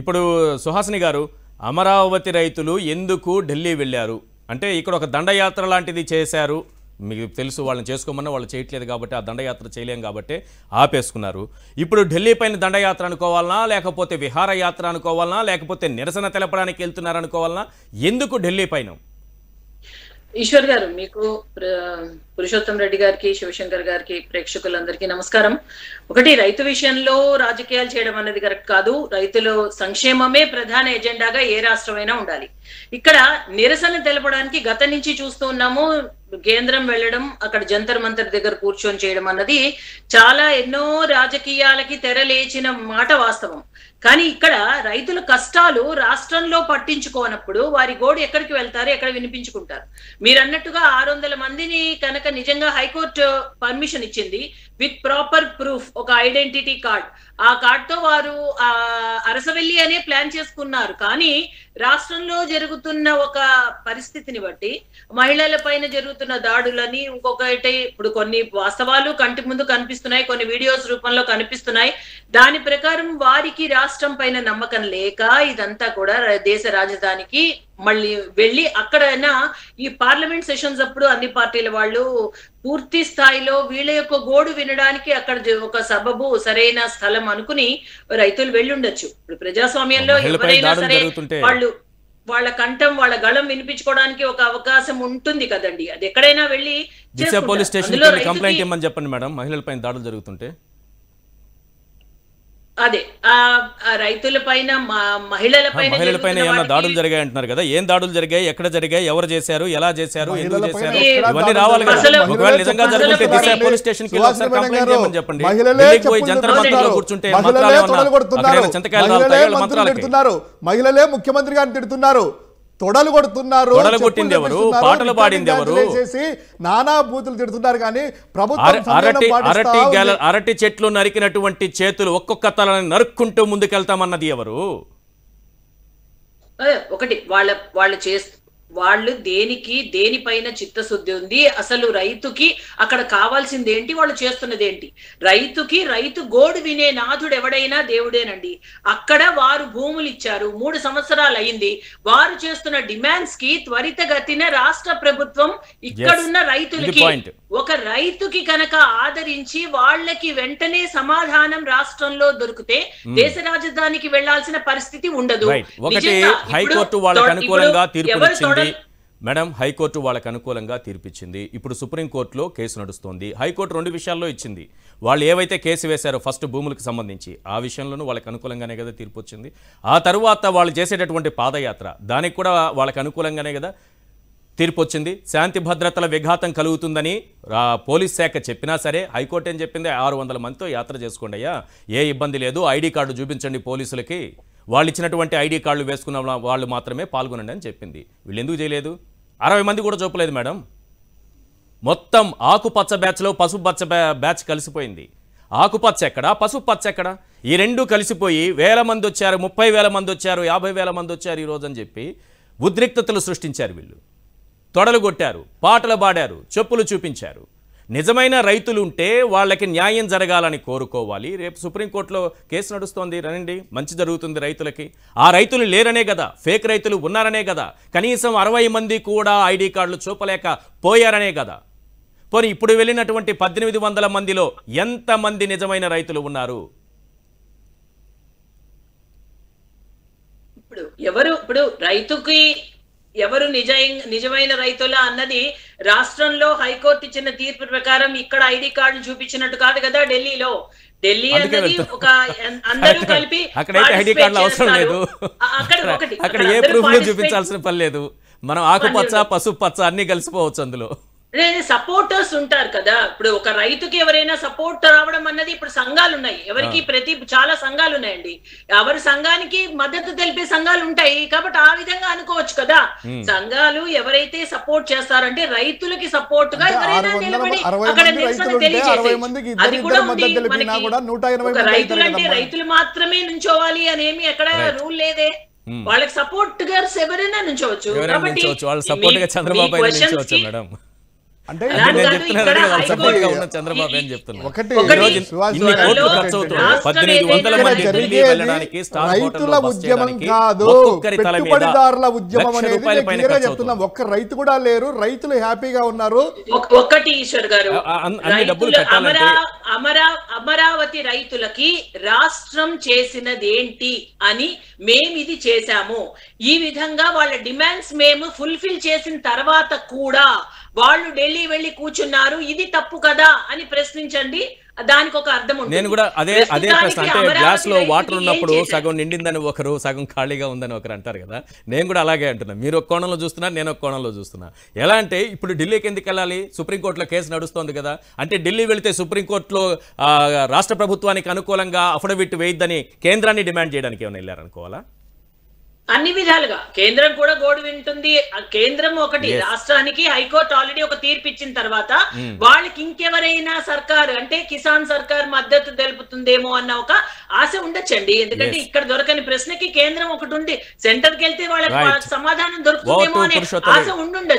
ఇప్పుడు సుహాసిని గారు అమరావతి రైతులు ఎందుకు ఢిల్లీ వెళ్ళారు అంటే ఇక్కడ ఒక దండయాత్ర లాంటిది చేశారు మీకు తెలుసు వాళ్ళని చేసుకోమన్నా వాళ్ళు చేయట్లేదు కాబట్టి ఆ దండయాత్ర చేయలేం కాబట్టి ఆపేసుకున్నారు ఇప్పుడు ఢిల్లీ పైన దండయాత్ర అనుకోవాలనా లేకపోతే విహారయాత్ర అనుకోవాలనా లేకపోతే నిరసన తెలపడానికి వెళ్తున్నారు ఎందుకు ఢిల్లీ పైన ఈశ్వర్ గారు మీకు పురుషోత్తం రెడ్డి గారికి శివశంకర్ గారికి ప్రేక్షకులందరికీ నమస్కారం ఒకటి రైతు విషయంలో రాజకీయాలు చేయడం అనేది కరెక్ట్ కాదు రైతుల సంక్షేమమే ప్రధాన ఎజెండాగా ఏ రాష్ట్రమైనా ఉండాలి ఇక్కడ నిరసన తెలపడానికి గత నుంచి చూస్తూ ఉన్నాము కేంద్రం వెళ్ళడం అక్కడ జంతర్ మంతర్ దగ్గర కూర్చొని చేయడం అన్నది చాలా ఎన్నో రాజకీయాలకి తెరలేచిన మాట వాస్తవం కానీ ఇక్కడ రైతుల కష్టాలు రాష్ట్రంలో పట్టించుకోనప్పుడు వారి గోడు ఎక్కడికి వెళ్తారు ఎక్కడ వినిపించుకుంటారు మీరు అన్నట్టుగా ఆరు వందల మందిని కనుక నిజంగా హైకోర్టు పర్మిషన్ uh, ఇచ్చింది విత్ ప్రాపర్ ప్రూఫ్ ఒక ఐడెంటిటీ కార్డ్ ఆ కార్డ్ తో వారు ఆ అరసవెల్లి అనే ప్లాన్ చేసుకున్నారు కానీ రాష్ట్రంలో జరుగుతున్న ఒక పరిస్థితిని బట్టి మహిళల పైన జరుగుతున్న దాడులని ఇంకొకటి ఇప్పుడు కొన్ని వాస్తవాలు కంటి ముందు కనిపిస్తున్నాయి కొన్ని వీడియోస్ రూపంలో కనిపిస్తున్నాయి దాని ప్రకారం వారికి రాష్ట్రం పైన నమ్మకం లేక ఇదంతా కూడా దేశ రాజధానికి మళ్ళీ వెళ్ళి అక్కడైనా ఈ పార్లమెంట్ సెషన్స్ అప్పుడు అన్ని పార్టీల వాళ్ళు పూర్తి స్థాయిలో వీళ్ళ యొక్క గోడు వినడానికి అక్కడ ఒక సబబు సరైన స్థలం అనుకుని రైతులు వెళ్ళుండొచ్చు ఇప్పుడు ప్రజాస్వామ్యంలో ఎవరైనా సరే వాళ్ళు వాళ్ళ కంఠం వాళ్ళ గళం వినిపించుకోవడానికి ఒక అవకాశం ఉంటుంది కదండి అది ఎక్కడైనా వెళ్ళి పోలీస్ స్టేషన్ కంప్లైంట్ ఇవ్వమని చెప్పండి మేడం మహిళలపై దాడులు జరుగుతుంటే అదే ఆ రైతుల పైన మహిళల పైన మహిళల పైన ఏమన్నా దాడులు జరిగాయి అంటున్నారు కదా ఏం దాడులు జరిగాయి ఎక్కడ జరిగాయి ఎవరు చేశారు ఎలా చేశారు ఎందుకు చేశారు ఇవన్నీ రావాలి కదా ఒకవేళ నిజంగా జరిగితే దిశ పోలీస్ స్టేషన్ కి ఒకసారి కంప్లైంట్ చేయమని చెప్పండి ఢిల్లీకి పోయి జంతర్ మంత్రిలో కూర్చుంటే మంత్రాలు ఏమన్నా సంతకాలు మహిళలే ముఖ్యమంత్రి గారిని తిడుతున్నారు తొడలు కొడుతున్నారు పాటలు పాడింది ఎవరు నానా బూతులు తిడుతున్నారు కానీ ప్రభుత్వం అరటి చెట్లు నరికినటువంటి చేతులు ఒక్కొక్క తలని నరుక్కుంటూ ముందుకెళ్తామన్నది ఎవరు ఒకటి వాళ్ళ వాళ్ళు చేస్తూ వాళ్ళు దేనికి దేనిపైన చిత్తశుద్ధి ఉంది అసలు రైతుకి అక్కడ కావాల్సింది ఏంటి వాళ్ళు చేస్తున్నది ఏంటి రైతుకి రైతు గోడు వినే నాథుడు ఎవడైనా దేవుడేనండి అక్కడ వారు భూములు ఇచ్చారు మూడు సంవత్సరాలు అయింది వారు చేస్తున్న డిమాండ్స్ కి త్వరితగతిన రాష్ట్ర ప్రభుత్వం ఇక్కడున్న రైతులకి ఒక రైతుకి కనుక ఆదరించి వాళ్ళకి వెంటనే సమాధానం రాష్ట్రంలో దొరికితే hmm. దేశ రాజధానికి వెళ్లాల్సిన పరిస్థితి ఉండదు ఒకటి హైకోర్టు వాళ్ళకి అనుకూలంగా తీర్పునిచ్చింది మేడం హైకోర్టు వాళ్ళకి అనుకూలంగా తీర్పిచ్చింది ఇప్పుడు సుప్రీంకోర్టులో కేసు నడుస్తోంది హైకోర్టు రెండు విషయాల్లో ఇచ్చింది వాళ్ళు ఏవైతే కేసు వేశారో ఫస్ట్ భూములకు సంబంధించి ఆ విషయంలోనూ వాళ్ళకి అనుకూలంగానే కదా తీర్పు వచ్చింది ఆ తర్వాత వాళ్ళు చేసేటటువంటి పాదయాత్ర దానికి కూడా వాళ్ళకి అనుకూలంగానే కదా తీర్పు వచ్చింది శాంతి భద్రతల విఘాతం కలుగుతుందని పోలీస్ శాఖ చెప్పినా సరే హైకోర్టు ఏం చెప్పింది ఆరు వందల మందితో యాత్ర చేసుకోండి అయ్యా ఏ ఇబ్బంది లేదు ఐడి కార్డు చూపించండి పోలీసులకి వాళ్ళు ఇచ్చినటువంటి ఐడి కార్డులు వేసుకున్న వాళ్ళు మాత్రమే పాల్గొనండి అని చెప్పింది వీళ్ళు ఎందుకు చేయలేదు అరవై మంది కూడా చూపలేదు మేడం మొత్తం ఆకుపచ్చ బ్యాచ్లో పసుపు పచ్చ బ్యాచ్ కలిసిపోయింది ఆకుపచ్చ ఎక్కడా పసుపు పచ్చ ఎక్కడా ఈ రెండు కలిసిపోయి వేల మంది వచ్చారు ముప్పై వేల మంది వచ్చారు యాభై వేల మంది వచ్చారు ఈరోజు అని చెప్పి ఉద్రిక్తతలు సృష్టించారు వీళ్ళు తొడలు కొట్టారు పాటలు పాడారు చెప్పులు చూపించారు నిజమైన రైతులు ఉంటే వాళ్ళకి న్యాయం జరగాలని కోరుకోవాలి రేపు సుప్రీంకోర్టులో కేసు నడుస్తోంది రనండి మంచి జరుగుతుంది రైతులకి ఆ రైతులు లేరనే కదా ఫేక్ రైతులు ఉన్నారనే కదా కనీసం అరవై మంది కూడా ఐడి కార్డులు చూపలేక పోయారనే కదా పోనీ ఇప్పుడు వెళ్ళినటువంటి పద్దెనిమిది వందల మందిలో ఎంతమంది నిజమైన రైతులు ఉన్నారు ఇప్పుడు ఎవరు ఇప్పుడు రైతుకి ఎవరు నిజ నిజమైన రైతులా అన్నది రాష్ట్రంలో హైకోర్టు ఇచ్చిన తీర్పు ప్రకారం ఇక్కడ ఐడి కార్డులు చూపించినట్టు కాదు కదా ఢిల్లీలో ఢిల్లీ అనేది ఒక అందరూ కలిపి అక్కడ ఒకటి అక్కడ ఏ ప్రూఫ్ చూపించాల్సిన పని లేదు మనం ఆకుపచ్చ పసుపు పచ్చ అన్ని కలిసిపోవచ్చు అందులో లేదు సపోర్టర్స్ ఉంటారు కదా ఇప్పుడు ఒక రైతుకి ఎవరైనా సపోర్ట్ రావడం అన్నది ఇప్పుడు సంఘాలు ఉన్నాయి ఎవరికి ప్రతి చాలా సంఘాలు ఉన్నాయండి ఎవరి సంఘానికి మద్దతు తెలిపే సంఘాలు ఉంటాయి కాబట్టి ఆ విధంగా అనుకోవచ్చు కదా సంఘాలు ఎవరైతే సపోర్ట్ చేస్తారంటే రైతులకి సపోర్ట్ గా ఎవరైనా అది కూడా రైతులు అంటే రైతులు మాత్రమే నుంచోవాలి అనేమి ఎక్కడ రూల్ లేదే వాళ్ళకి సపోర్ట్ గా ఎవరైనా నుంచోవచ్చు కాబట్టి క్వశ్చన్స్ రైతుల ఉద్యమం కాదు పెట్టుబడిదారుల ఉద్యమం అనేది చెప్తున్నాం ఒక్క రైతు కూడా లేరు రైతులు హ్యాపీగా ఉన్నారు ఒక్కటి ఈశ్వర్ గారు అమరావతి రైతులకి రాష్ట్రం చేసినది ఏంటి అని మేము ఇది చేశాము ఈ విధంగా వాళ్ళ డిమాండ్స్ మేము ఫుల్ఫిల్ చేసిన తర్వాత కూడా వాళ్ళు ఢిల్లీ వెళ్ళి కూర్చున్నారు ఇది తప్పు కదా అని ప్రశ్నించండి దానికి ఒక అర్థం నేను కూడా అదే అదే ప్రశ్న అంటే గ్లాస్ లో వాటర్ ఉన్నప్పుడు సగం నిండిందని ఒకరు సగం ఖాళీగా ఉందని ఒకరు అంటారు కదా నేను కూడా అలాగే అంటున్నా మీరు ఒక కోణంలో చూస్తున్నారు నేను ఒక కోణంలో చూస్తున్నా ఎలా అంటే ఇప్పుడు ఢిల్లీకి ఎందుకు వెళ్ళాలి సుప్రీంకోర్టులో కేసు నడుస్తోంది కదా అంటే ఢిల్లీ వెళితే సుప్రీంకోర్టులో రాష్ట్ర ప్రభుత్వానికి అనుకూలంగా అఫిడవిట్ వేయద్దని కేంద్రాన్ని డిమాండ్ చేయడానికి ఏమైనా వెళ్ళారనుకోవాలా అన్ని విధాలుగా కేంద్రం కూడా గోడు వింటుంది కేంద్రం ఒకటి రాష్ట్రానికి హైకోర్టు ఆల్రెడీ ఒక తీర్పు ఇచ్చిన తర్వాత hmm. వాళ్ళకి ఇంకెవరైనా సర్కారు అంటే కిసాన్ సర్కార్ మద్దతు తెలుపుతుందేమో అన్న ఒక ఆశ ఉండొచ్చండి ఎందుకంటే ఇక్కడ దొరకని ప్రశ్నకి కేంద్రం ఒకటి ఉంది సెంటర్ కి వెళ్తే వాళ్ళకి సమాధానం దొరుకుతుందేమో అనే ఆశ ఉండుండొచ్చు